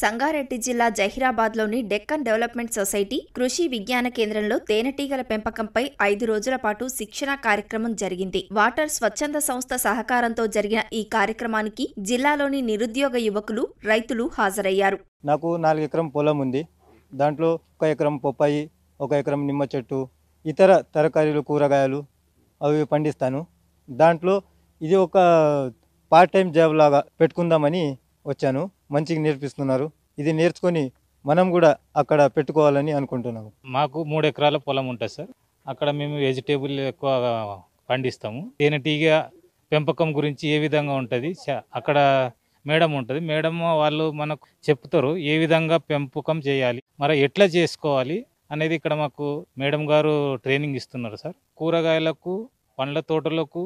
సంగారెడ్డి జిల్లా జహీరాబాద్లోని Deccan development society కృషి విజ్ఞాన కేంద్రంలో తేనెటీగల పెంపకంపై ఐదు రోజుల పాటు శిక్షణ కార్యక్రమం జరిగింది వాటర్ స్వచ్ఛంద సంస్థ సహకారంతో జరిగిన ఈ కార్యక్రమానికి జిల్లాలోని నిరుద్యోగ యువకులు రైతులు హాజరయ్యారు నాకు నాలుగు ఎకరం పొలం ఉంది దాంట్లో ఒక ఎకరం పొప్పాయి ఒక ఎకరం నిమ్మ చెట్టు ఇతర తరకారీలు కూరగాయలు అవి పండిస్తాను దాంట్లో ఇది ఒక పార్ట్ టైం జాబ్ లాగా పెట్టుకుందామని వచ్చాను మంచిగా నేర్పిస్తున్నారు ఇది నేర్చుకొని మనం కూడా అక్కడ పెట్టుకోవాలని అనుకుంటున్నాము మాకు మూడు ఎకరాల పొలం ఉంటుంది సార్ అక్కడ మేము వెజిటేబుల్ ఎక్కువ పండిస్తాము తేనెటీగ పెంపకం గురించి ఏ విధంగా ఉంటుంది అక్కడ మేడం ఉంటుంది మేడం వాళ్ళు మనకు చెప్తారు ఏ విధంగా పెంపకం చేయాలి మరి ఎట్లా చేసుకోవాలి అనేది ఇక్కడ మాకు మేడం గారు ట్రైనింగ్ ఇస్తున్నారు సార్ కూరగాయలకు పండ్ల తోటలకు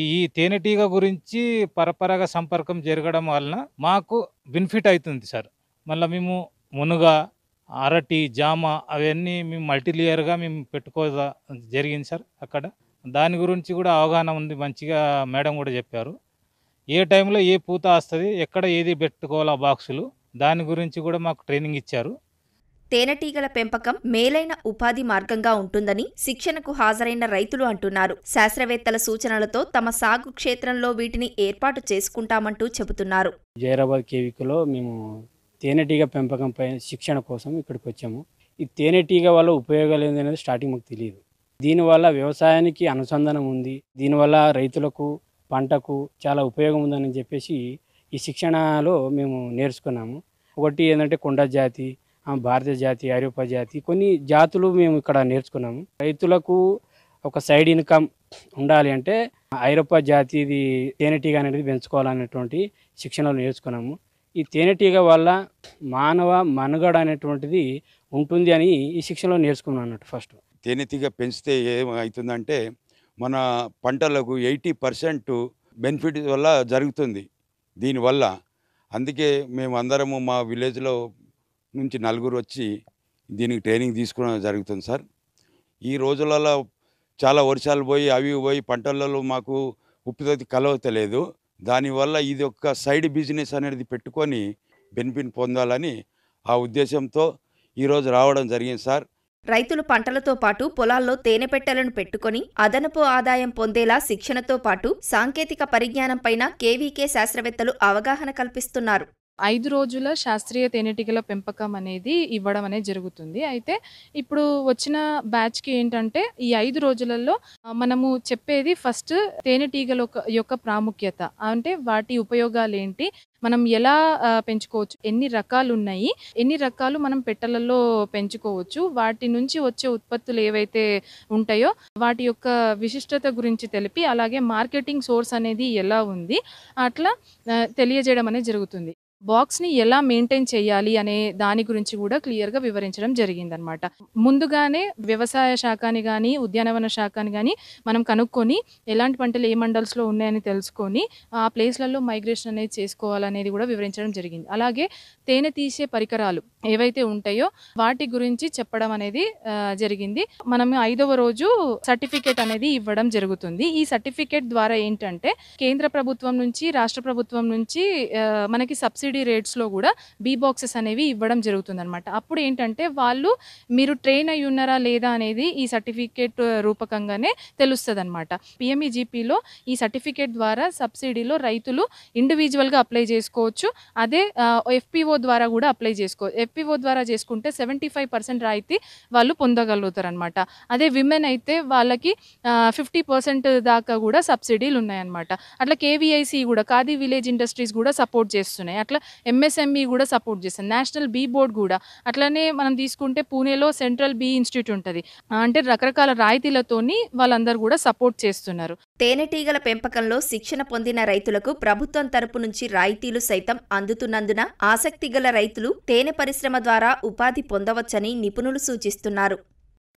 ఈ తేనెటీగ గురించి పరపరాగ సంపర్కం జరగడం వలన మాకు బెనిఫిట్ అవుతుంది సార్ మళ్ళీ మేము మునుగ అరటి జామ అవన్నీ మేము మల్టీలేయర్గా మేము పెట్టుకో జరిగింది సార్ అక్కడ దాని గురించి కూడా అవగాహన ఉంది మంచిగా మేడం కూడా చెప్పారు ఏ టైంలో ఏ పూత వస్తుంది ఎక్కడ ఏది పెట్టుకోవాలో బాక్సులు దాని గురించి కూడా మాకు ట్రైనింగ్ ఇచ్చారు తేనెటీగల పెంపకం మేలైన ఉపాధి మార్గంగా ఉంటుందని శిక్షణకు హాజరైన రైతులు అంటున్నారు శాస్త్రవేత్తల సూచనలతో తమ సాగు క్షేత్రంలో వీటిని ఏర్పాటు చేసుకుంటామంటూ చెబుతున్నారు జైరాబాద్ కేవికలో మేము తేనెటీగ పెంపకంపై శిక్షణ కోసం ఇక్కడికి వచ్చాము ఈ తేనెటీగ వల్ల ఉపయోగాలు ఏంటనేది స్టార్టింగ్ మాకు తెలియదు దీనివల్ల వ్యవసాయానికి అనుసంధానం ఉంది దీనివల్ల రైతులకు పంటకు చాలా ఉపయోగం ఉందని చెప్పేసి ఈ శిక్షణలో మేము నేర్చుకున్నాము ఒకటి ఏంటంటే కొండ జాతి భారత జాతి ఐరోపా జాతి కొన్ని జాతులు మేము ఇక్కడ నేర్చుకున్నాము రైతులకు ఒక సైడ్ ఇన్కమ్ ఉండాలి అంటే ఐరోపా జాతిది తేనెటీగ అనేది పెంచుకోవాలనేటువంటి శిక్షణలు నేర్చుకున్నాము ఈ తేనెటీగ వల్ల మానవ మనుగడ అనేటువంటిది ఉంటుంది అని ఈ శిక్షణలో నేర్చుకున్నాను అన్నట్టు ఫస్ట్ తేనెటీగ పెంచితే ఏమవుతుందంటే మన పంటలకు ఎయిటీ పర్సెంట్ బెనిఫిట్ వల్ల జరుగుతుంది దీనివల్ల అందుకే మేము అందరము మా విలేజ్లో నుంచి నలుగురు వచ్చి దీనికి ట్రైనింగ్ తీసుకోవడం జరుగుతుంది సార్ ఈ రోజులలో చాలా వర్షాలు పోయి అవి పోయి పంటలలో మాకు ఉప్పుతోతి కలవతలేదు దానివల్ల ఇది ఒక సైడ్ బిజినెస్ అనేది పెట్టుకొని బెనిఫిట్ పొందాలని ఆ ఉద్దేశంతో ఈరోజు రావడం జరిగింది సార్ రైతులు పంటలతో పాటు పొలాల్లో తేనె పెట్టెలను పెట్టుకుని అదనపు ఆదాయం పొందేలా శిక్షణతో పాటు సాంకేతిక పరిజ్ఞానంపైన కేవీకే శాస్త్రవేత్తలు అవగాహన కల్పిస్తున్నారు ఐదు రోజుల శాస్త్రీయ తేనెటీగల పెంపకం అనేది ఇవ్వడం అనేది జరుగుతుంది అయితే ఇప్పుడు వచ్చిన బ్యాచ్కి ఏంటంటే ఈ ఐదు రోజులలో మనము చెప్పేది ఫస్ట్ తేనెటీగల యొక్క ప్రాముఖ్యత అంటే వాటి ఉపయోగాలు ఏంటి మనం ఎలా పెంచుకోవచ్చు ఎన్ని రకాలు ఉన్నాయి ఎన్ని రకాలు మనం పెట్టలలో పెంచుకోవచ్చు వాటి నుంచి వచ్చే ఉత్పత్తులు ఏవైతే ఉంటాయో వాటి యొక్క విశిష్టత గురించి తెలిపి అలాగే మార్కెటింగ్ సోర్స్ అనేది ఎలా ఉంది అట్లా తెలియజేయడం అనేది జరుగుతుంది బాక్స్ని ఎలా మెయింటైన్ చేయాలి అనే దాని గురించి కూడా క్లియర్గా వివరించడం జరిగిందనమాట ముందుగానే వ్యవసాయ శాఖని కానీ ఉద్యానవన శాఖని కానీ మనం కనుక్కొని ఎలాంటి పంటలు ఏ మండల్స్లో ఉన్నాయని తెలుసుకొని ఆ ప్లేస్లలో మైగ్రేషన్ అనేది చేసుకోవాలనేది కూడా వివరించడం జరిగింది అలాగే తేనె తీసే పరికరాలు ఏవైతే ఉంటాయో వాటి గురించి చెప్పడం అనేది జరిగింది మనం ఐదవ రోజు సర్టిఫికేట్ అనేది ఇవ్వడం జరుగుతుంది ఈ సర్టిఫికేట్ ద్వారా ఏంటంటే కేంద్ర ప్రభుత్వం నుంచి రాష్ట్ర ప్రభుత్వం నుంచి మనకి సబ్సిడీ సబ్సిడీ రేట్స్లో కూడా బీ బాక్సెస్ అనేవి ఇవ్వడం జరుగుతుందనమాట అప్పుడు ఏంటంటే వాళ్ళు మీరు ట్రైన్ అయి ఉన్నారా లేదా అనేది ఈ సర్టిఫికేట్ రూపకంగానే తెలుస్తుంది అనమాట పిఎంఈజీపీలో ఈ సర్టిఫికేట్ ద్వారా సబ్సిడీలో రైతులు ఇండివిజువల్గా అప్లై చేసుకోవచ్చు అదే ఎఫ్పిఓ ద్వారా కూడా అప్లై చేసుకోవచ్చు ఎఫ్పిఓ ద్వారా చేసుకుంటే సెవెంటీ ఫైవ్ పర్సెంట్ రాయితీ వాళ్ళు పొందగలుగుతారు అనమాట అదే విమెన్ అయితే వాళ్ళకి ఫిఫ్టీ పర్సెంట్ దాకా కూడా సబ్సిడీలు ఉన్నాయన్నమాట అట్లా కేవీఐసి కూడా ఖాదీ విలేజ్ ఇండస్ట్రీస్ కూడా సపోర్ట్ చేస్తున్నాయి అట్లా ఎంఎస్ఎంఈ e కూడా సపోర్ట్ చేస్తుంది నేషనల్ బీ బోర్డు కూడా అట్లనే మనం తీసుకుంటే పూణేలో సెంట్రల్ బీ ఇన్స్టిట్యూట్ ఉంటుంది అంటే రకరకాల రాయితీలతోని వాళ్ళందరూ కూడా సపోర్ట్ చేస్తున్నారు తేనెటీగల పెంపకంలో శిక్షణ పొందిన రైతులకు ప్రభుత్వం తరపు నుంచి రాయితీలు సైతం అందుతున్నందున గల రైతులు తేనె పరిశ్రమ ద్వారా ఉపాధి పొందవచ్చని నిపుణులు సూచిస్తున్నారు